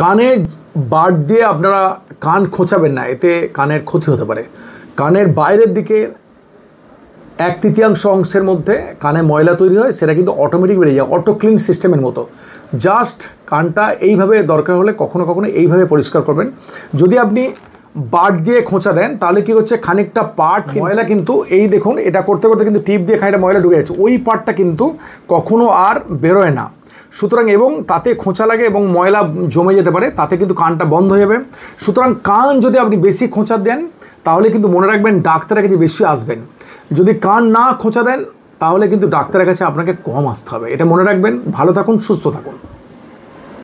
কানে বাট দিয়ে আপনারা কান খোঁচাবেন না এতে কানের ক্ষতি হতে পারে কানের বাইরের দিকে এক তৃতীয়াংশ অংশের মধ্যে কানে ময়লা তৈরি হয় সেটা কিন্তু অটোমেটিক বেরিয়ে যায় অটো ক্লিন সিস্টেমের মতো জাস্ট কানটা এইভাবে দরকার হলে কখনো কখনো এইভাবে পরিষ্কার করবেন যদি আপনি বাট দিয়ে খোঁচা দেন তাহলে কি হচ্ছে খানিকটা পার্ট ময়লা কিন্তু এই দেখুন এটা করতে করতে কিন্তু টিপ দিয়ে খানিকটা ময়লা ঢুকে যাচ্ছে ওই পার্টটা কিন্তু কখনো আর বেরোয় না সুতরাং এবং তাতে খোঁচা লাগে এবং ময়লা জমে যেতে পারে তাতে কিন্তু কানটা বন্ধ হয়ে যাবে সুতরাং কান যদি আপনি বেশি খোঁচা দেন তাহলে কিন্তু মনে রাখবেন ডাক্তারের কাছে বেশি আসবেন যদি কান না খোঁচা দেন তাহলে কিন্তু ডাক্তারের কাছে আপনাকে কম আসতে হবে এটা মনে রাখবেন ভালো থাকুন সুস্থ থাকুন